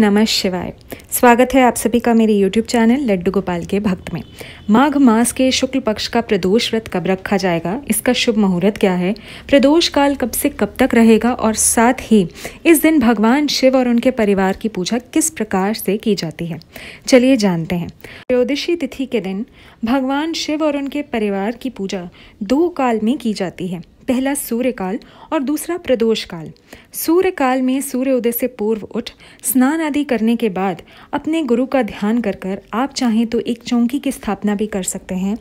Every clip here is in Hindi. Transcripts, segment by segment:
नमः शिवाय स्वागत है आप सभी का मेरे YouTube चैनल लड्डू गोपाल के भक्त में माघ मास के शुक्ल पक्ष का प्रदोष व्रत कब रखा जाएगा इसका शुभ मुहूर्त क्या है प्रदोष काल कब से कब तक रहेगा और साथ ही इस दिन भगवान शिव और उनके परिवार की पूजा किस प्रकार से की जाती है चलिए जानते हैं त्रयोदशी तिथि के दिन भगवान शिव और उनके परिवार की पूजा दो काल में की जाती है पहला सूर्यकाल और दूसरा प्रदोष काल सूर्यकाल में सूर्योदय से पूर्व उठ स्नान आदि करने के बाद अपने गुरु का ध्यान कर कर आप चाहें तो एक चौंकी की स्थापना भी कर सकते हैं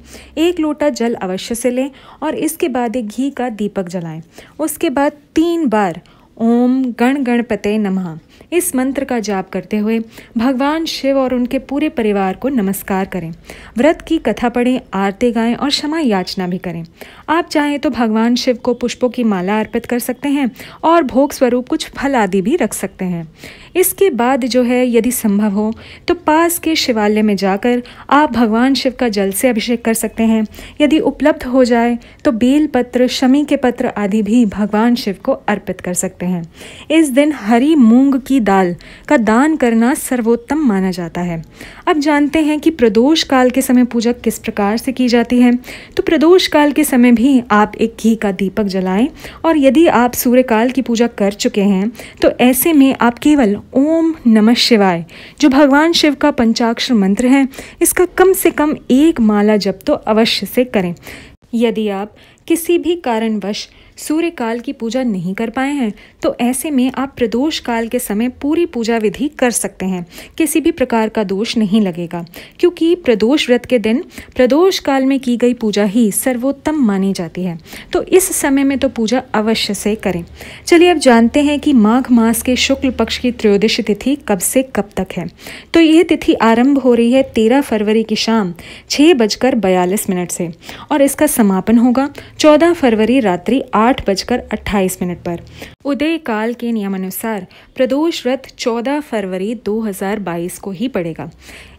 एक लोटा जल अवश्य से लें और इसके बाद एक घी का दीपक जलाएं उसके बाद तीन बार ओम गण गणपते नमः इस मंत्र का जाप करते हुए भगवान शिव और उनके पूरे परिवार को नमस्कार करें व्रत की कथा पढ़ें आरती गाएं और क्षमा याचना भी करें आप चाहें तो भगवान शिव को पुष्पों की माला अर्पित कर सकते हैं और भोग स्वरूप कुछ फल आदि भी रख सकते हैं इसके बाद जो है यदि संभव हो तो पास के शिवालय में जाकर आप भगवान शिव का जल से अभिषेक कर सकते हैं यदि उपलब्ध हो जाए तो बेलपत्र शमी के पत्र आदि भी भगवान शिव को अर्पित कर सकते हैं करते हैं इस दिन हरी मूंग की दाल का दान करना सर्वोत्तम माना जाता है अब जानते हैं कि प्रदोष काल के समय पूजा किस प्रकार से की जाती है तो प्रदोष काल के समय भी आप एक घी का दीपक जलाएं और यदि आप सूर्य काल की पूजा कर चुके हैं तो ऐसे में आप केवल ओम नमः शिवाय जो भगवान शिव का पंचाक्षर मंत्र है इसका कम से कम एक माला जप तो अवश्य से करें यदि आप किसी भी कारणवश सूर्य काल की पूजा नहीं कर पाए हैं तो ऐसे में आप प्रदोष काल के समय पूरी पूजा विधि कर सकते हैं किसी भी प्रकार का दोष नहीं लगेगा क्योंकि प्रदोष व्रत के दिन प्रदोष काल में की गई पूजा ही सर्वोत्तम मानी जाती है तो इस समय में तो पूजा अवश्य से करें चलिए अब जानते हैं कि माघ मास के शुक्ल पक्ष की त्रयोदश तिथि कब से कब तक है तो यह तिथि आरंभ हो रही है तेरह फरवरी की शाम छः बजकर बयालीस मिनट से और इसका समापन होगा चौदह फरवरी रात्रि आठ आठ बजकर अट्ठाईस मिनट पर उदय काल के नियमानुसार प्रदोष रथ चौदह फरवरी 2022 को ही पड़ेगा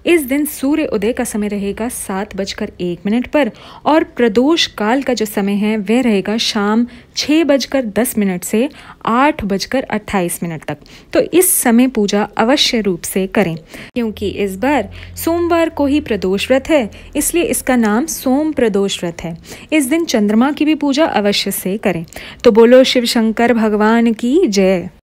इस दिन सूर्य उदय का समय रहेगा सात बजकर एक मिनट पर और प्रदोष काल का जो समय है वह रहेगा शाम छः बजकर दस मिनट से आठ बजकर अट्ठाईस मिनट तक तो इस समय पूजा अवश्य रूप से करें क्योंकि इस बार सोमवार को ही प्रदोष व्रत है इसलिए इसका नाम सोम प्रदोष व्रत है इस दिन चंद्रमा की भी पूजा अवश्य से करें तो बोलो शिव शंकर भगवान की जय